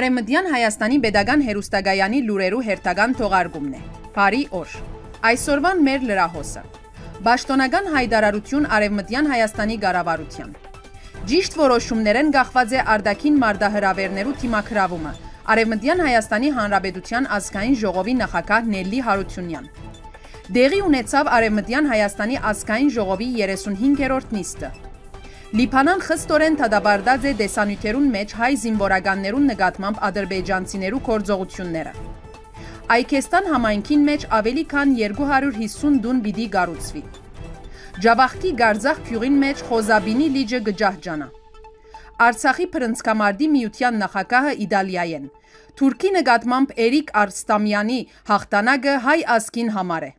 Արեմդյան Հայաստանի Բեդագան հերուստագայանի լուրերու հերթական թողարկումն է։ Բարի օր։ Այսօրվան մեր լրահոսը։ Պաշտոնական հայտարարություն Արևմտյան Հայաստանի ղարավարության։ Ճիշտ որոշումներ են գահված է Արդակին մարդահրավերներու թիմակրավումը։ Արևմտյան Հայաստանի Հանրապետության ազգային ժողովի նախակահ Նելլի Հարությունյան։ Դեղի ունեցավ Արևմտյան Հայաստանի ազգային ժողովի 35-րդ նիստը։ Լիբանան խստորեն թադաբարդած է դեսանյութերուն մեջ հայ զինվորականներուն նկատմամբ ադրբեջանցիներու կործողությունները։ Այքեստան համայնքին մեջ ավելի քան 250 դուն բիդի գառուցվի։ Ջավախքի Գարզախ քյուղին մեջ Խոզաբինի լիճը գջահջանա։ Արցախի Փրնցկամարդի միության նախակահը Իտալիայեն։ Թուրքի նկատմամբ Էրիկ Արստամյանի հաղթանակը հայ ազգին համար է։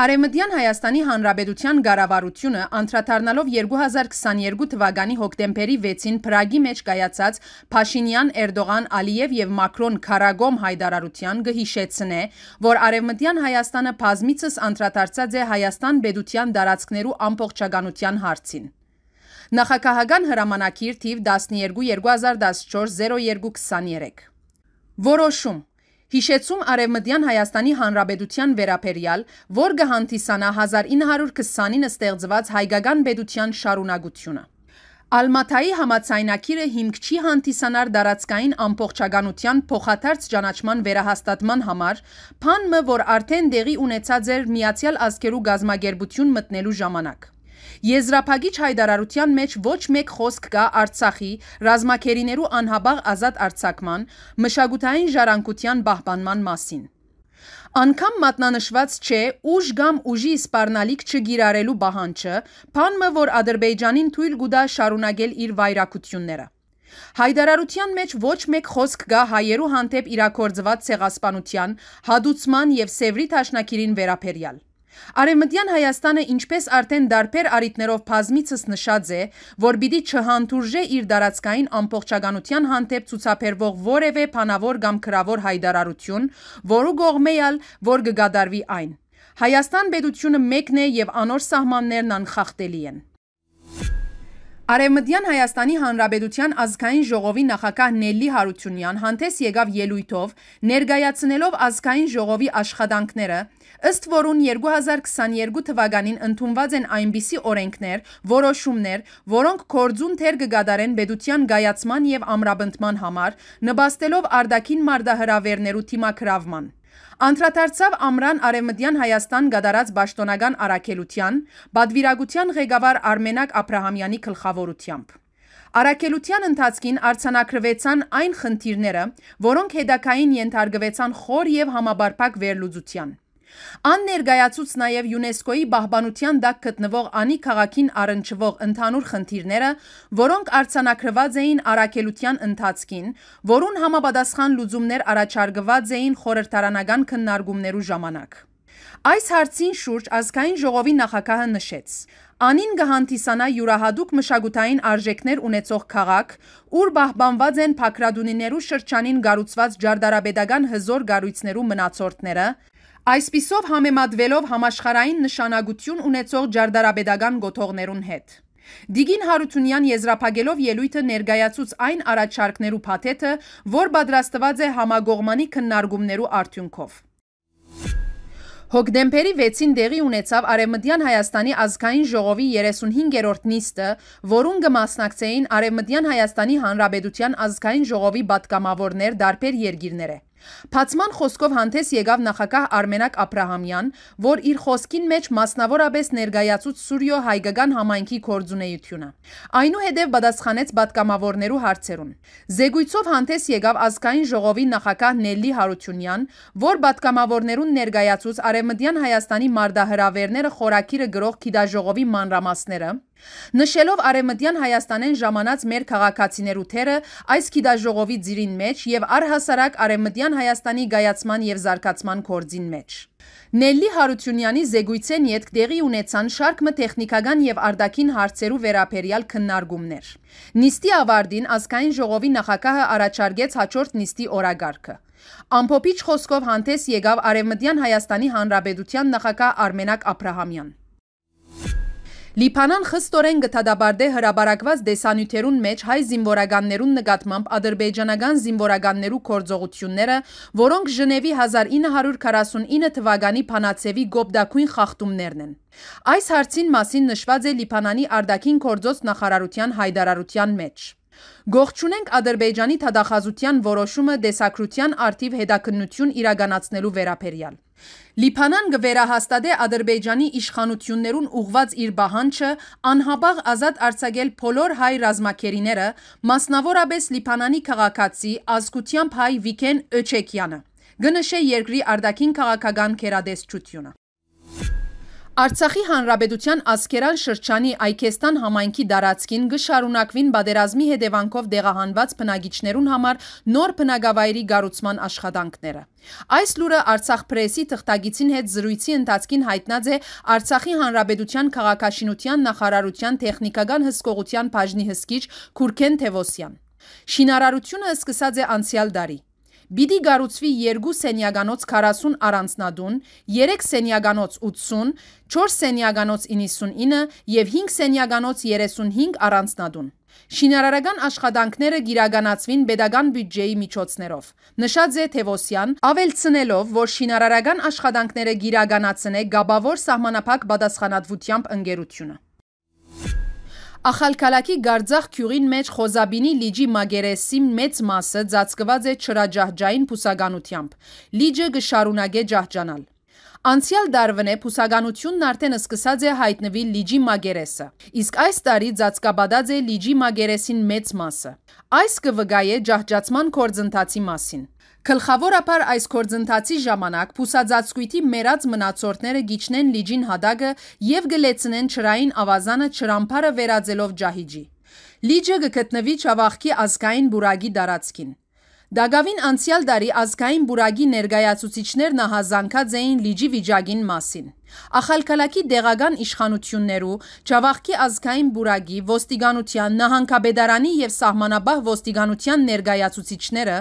Արեմդյան Հայաստանի Հանրաբերության գարավարությունը անդրադառնալով 2022 թվականի հոկտեմբերի 6-ին Պրագի մեջ կայացած Փաշինյան, Էրդողան, Ալիև եւ Մակրոն Քարագոմ հայտարարության գհիշեցնե, որ Արեմդյան Հայաստանը բազմիցս անդրադարձած է Հայաստան բերության տարածքներու ամբողջականության հարցին։ Նախակահական հրամանակիր թիվ 12 2014 0223 Որոշում Հիշեցում Արևմտյան Հայաստանի Հանրապետության վերապերյալ, որ գահանտիսանա 1929-ին ստեղծված հայկական պետության շարունակությունը։ Ալմատայի համացայնակիրը հիմք չի հանդիսանար դարածքային ամբողջականության փոխադարձ ճանաչման վերահաստատման համար, փանը, որ արդեն դեղի ունեցած էր Միացյալ Ազգերու գազմագերբություն մտնելու ժամանակ։ Եզրափակիչ հայտարարության մեջ ոչ մեկ խոսք կա Արցախի ռազմակերիներու անհաբաղ ազատ արձակման, մշակութային ժառանգության պահպանման մասին։ Անկամ մատնանշված չէ ուժ կամ ուժի սպառնալիք չգիրարելու բահանջը, բանմը որ Ադրբեջանին թույլ գուտա շարունակել իր վայրակությունները։ Հայդարարության մեջ ոչ մեկ խոսք գա հայերու հանդեպ իրակորձված ցեղասպանության, հադուցման եւ Սևրի Թաշնակիրին վերապերյալ։ Արևմտյան Հայաստանը ինչպես արդեն դարբեր արիտներով բազմիցս նշած է, որ պիտի չհանդուրժե իր տարածքային ամբողջականության հանդեպ ցուցաբերվող որևէ փանավոր կամ քրավոր հայդարարություն, որու գողմեյալ որ կգադարվի այն։ Հայաստան պետությունը մեկն է եւ անոր սահմաններն անխախտելի են։ Արևմտյան Հայաստանի Հանրապետության ազգային ժողովի նախակահ Նելլի Հարությունյան հանդես եկավ ելույթով, ներկայացնելով ազգային ժողովի աշխատանքները, ըստ որուն 2022 թվականին ընդունված են այնպիսի օրենքներ, որոշումներ, որոնք կորձուն թեր կգադարեն պետության գայացման եւ ամրապնդման համար, նպաստելով արդակին մարդահրավերներու թիմակրավման։ Անդրադարձավ ամրան արևմտյան Հայաստան գադարած պաշտոնական առաքելության, բադվիրագության ղեկավար Արմենակ Աբրահամյանի գլխավորությամբ։ Արաքելության ընթացքին արցանակրվեցան այն խնդիրները, որոնք հետակային ենթարկվեցան խոր եւ համաբարփակ վերլուծության։ Ան ներգայացուց նաև ՅՈՒՆԵՍԿՕ-ի բահբանության դակ գտնվող անի քաղաքին առնչվող ընդհանուր խնդիրները, որոնք արցանակրված էին առաքելության ընթացքին, որուն համապատասխան լուծումներ առաջարկված էին խորհրդարանական քննարկումներու ժամանակ։ Այս հարցին շուրջ ազգային ժողովի նախակահը նշեց. Անին գահանտիսանա յուրահատուկ մշակութային արժեքներ ունեցող քաղաք, ուր բահբանված են փակրադունիներու շրջանին գառուցված ջարդարաբեդական հզոր գառույցներու մնացորդները, Այսպիսով համեմատվելով համաշխարային նշանակություն ունեցող ջարդարաբեդական գոթողներուն հետ։ Դիգին Հարությունյան եզրափակելով ելույթը ներկայացուց այն առաջարկներու փաթեթը, որ պատրաստված է համագողմանի քննարկումներու արդյունքով։ Հոկտեմբերի 6-ին դեղի ունեցավ Արևմտյան Հայաստանի ազգային ժողովի 35-րդ նիստը, որուն կմասնակցեին Արևմտյան Հայաստանի Հանրապետության ազգային ժողովի պատգամավորներ դարբեր երկիրները։ Փացման խոսքով հանդես եկավ նախագահ Արմենակ Աբրահամյան, որ իր խոսքին մեջ մասնավորապես ներկայացուց Սուրյո հայկական համայնքի կորձունեությունը։ Այնուհետև պատասխանեց պատգամավորներու հարցերուն։ Զեկույցով հանդես եկավ ազգային ժողովի նախագահ Նելլի Հարությունյան, որ պատգամավորներուն ներկայացուց Արևմտյան Հայաստանի մարդահրավերները խորակիրը գրող գիտաժողովի մանրամասները Նշելով Արեմտյան Հայաստանեն ժամանած մեր քաղաքացիներու թերը այս քիդաժողովի ծիրին մեջ եւ առհասարակ Արեմտյան Հայաստանի գայացման եւ զարգացման կորձին մեջ։ Նելլի Հարությունյանի զեկույցեն յետք տեղի ունեցան շարք մը տեխնիկական եւ արդակին հարցերու վերապերյալ քննարկումներ։ Նիստի ավարտին ազգային ժողովի նախակահը առաջարկեց հաջորդ նիստի օրագարկը։ Ամփոփիչ խոսքով հանդես եկավ Արևմտյան Հայաստանի Հանրապետության նախագահ Արմենակ Աբրահամյան։ Լիբանան խստորեն գտադաբարդե հրաբարակված դեսանյութերուն մեջ հայ զինվորականներուն նկատմամբ ադրբեջանական զինվորականներու կործողությունները, որոնք ժնևի 1949 թվականի պանացևի գոբդակույն խաղթումներն են։ Այս հարցին մասին նշված է լիպանանի արդակին կործոց նախարարության հայդարարության մեջ։ Գողջունենք ադրբեջանի թադախազության որոշումը դեսակրության արդիվ հետաքննություն իրագանացնելու վերապերյալ։ լիպանան գվերահաստադե ադրբեջանի իշխանություններուն ուղված իր բահանչը անհաբաղ ազատ արձագել պոլոր հայ ռազմակերիները, մասնավորապես լիպանանի կաղաքացի ազգությամբ հայ վիկեն öչեքյանը, գնշե երկրի արդակին կաղաքագան կերադեսչությունը։ Արցախի Հանրապետության Ասկերան շրջանի Այքեստան համայնքի դարածքին գշարունակվին բادرազմի հետևանքով դեղահանված բնագիչներուն համար նոր բնագավայրի գառուցման աշխատանքները։ Այս լուրը Արցախ պրեսի թղթագիտին հետ զրույցի ընթացքին հայտնած է Արցախի Հանրապետության քաղաքաշինության նախարարության տեխնիկական հսկողության բաժնի հսկիչ Քուրքեն Թևոսյան։ Շինարարությունը սկսած է անցյալ դարի Բիդի գարուցվի 2 սենյագանոց 40 առանցնադուն, 3 սենյագանոց 80, 4 սենյագանոց 99 և 5 սենյագանոց 35 առանցնադուն։ Շինարարական աշխատանքները գիրագանացվին բեդական բյուջեի միջոցներով։ Նշած է Թևոսյան, ավելցնելով, որ շինարարական աշխատանքները գիրագանացն է գաբավոր սահմանապակ բադասխանատվությամբ ընկերությունը։ Ախալքալակի գարձախ քյուղին մեջ խոզաբինի լիջի մագերեսի մեծ մասը ծածկված է չրաջահջային պուսագանությամբ։ Լիջը գշարունագե ջահջանալ։ Անցյալ դարվն է փուսագանությունն արդեն սկսած է հայտնվի լիջի մագերեսը, իսկ այս տարի ծածկաբադած է լիջի մագերեսին մեծ մասը։ Այս կվգայ է ջահջացման կործընթացի մասին։ Կլխավորապար այս կործընթացի ժամանակ պուսածացկույթի մերած մնացորդները գիչնեն լիջին հադագը և գլեցնեն չրային ավազանը չրամպարը վերածելով ջահիջի։ Լիջը գկտնվի չավախքի ազգային բուրագի դարացքին։ Դագավին անցյալ դարի ազգային բուրագի ներգայացուցիչներն ահազանգած էին լիճի վիճագին մասին։ Ախալքալակի դեղական իշխանություններու, Ջավախքի ազգային բուրագի, ոստիգանության, նահանգապետարանի եւ սահմանապահ ոստիգանության ներկայացուցիչները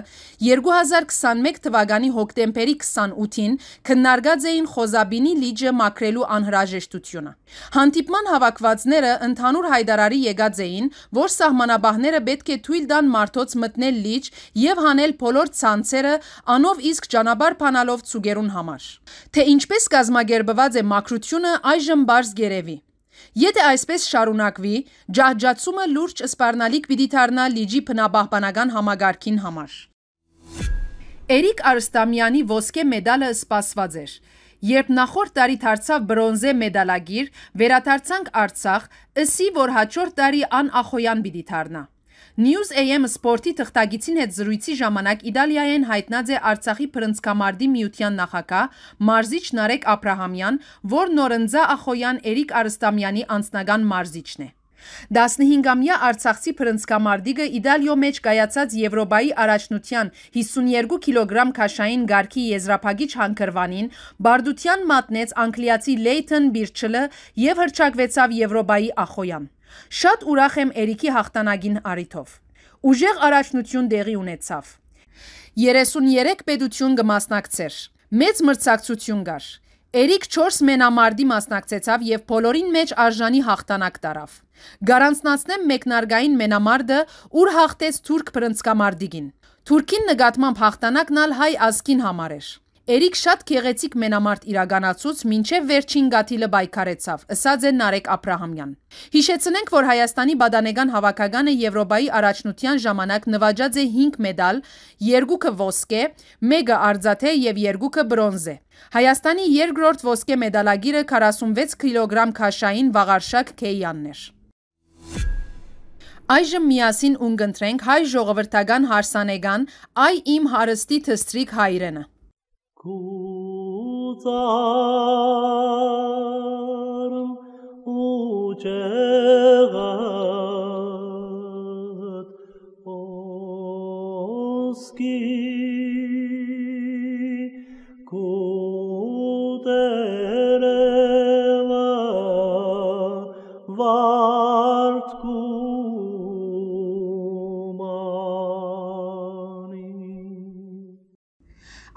2021 թվականի հոկտեմբերի 28-ին քննարկած էին Խոզաբինի լիճը մաքրելու անհրաժեշտությունը։ Հանդիպման հավաքվածները ընդհանուր հայտարարի եկած էին, որ սահմանապահները պետք է թույլ տան մարդոց մտնել լիճ եւ հանել բոլոր ցանցերը, անով իսկ ճանապարհ փանալով ծուգերուն համար։ Թե ինչպես կազմակերպված է մակրությունը այժմ բարձ գերևի։ Եթե այսպես շարունակվի, ջահջացումը լուրջ սպառնալիք պիտի դառնա լիճի բնապահպանական համագարքին համար։ Էրիկ Արստամյանի ոսկե մեդալը սպասված էր։ Երբ նախորդ տարի դարձավ բրոնզե մեդալագիր, վերադարձանք Արցախ, ըսի որ հաջորդ տարի Ան Ախոյան պիտի դառնա։ News AM Sport-ի թղթագիտին հետ զրույցի ժամանակ Իտալիայեն հայտնած է Արցախի Փրնցկամարդի միության նախակահ մարզիչ Նարեկ Աբրահամյան, որ Նորընձա Ախոյան Էրիկ Արստամյանի անձնական մարզիչն է։ 15-ամյա Արցախցի Փրնցկամարդիկը Իտալիո մեջ կայացած Եվրոպայի առաջնության 52 կիլոգրամ քաշային գարկի եզրափակիչ հանքրվանին բարդության մատնեց անգլիացի Լեյթոն Բիրչլը եւ հրճակվեցավ Եվրոպայի ախոյան։ Շատ ուրախ եմ Էրիկի հաղթանագին արիթով։ Ուժեղ առաջնություն դեղի ունեցավ։ 33 պետություն կմասնակցեր։ Մեծ մրցակցություն կար։ Էրիկ 4 մենամարդի մասնակցեցավ եւ բոլորին մեջ արժանի հաղթանակ տարավ։ Գարանցնացնեմ մեկնարգային մենամարդը, ուր հաղթեց թուրք պրնցկամարդիկին։ Թուրքին նկատմամբ հաղթանակն ալ հայ ազգին համար էր։ Էրիկ շատ կեղեցիկ մենամարտ իրականացուց մինչև վերջին գաթիլը բայկարեցավ, ըսած է Նարեկ Աբրահամյան։ Հիշեցնենք, որ Հայաստանի բադանեգան հավաքականը Եվրոպայի առաջնության ժամանակ նվաճած է 5 մեդալ, երկուքը ոսկ է, մեկը արձաթե եւ երկուքը բրոնզ է։ Հայաստանի երկրորդ ոսկե մեդալագիրը 46 կիլոգրամ քաշային Վաղարշակ Քեյանն էր։ Այժմ միասին ունգընտրենք հայ ժողովրդական հարսանեգան «Այ իմ հարստի թստրիկ հայրենը»։ Kuzarm ucevat oski kuteleva vat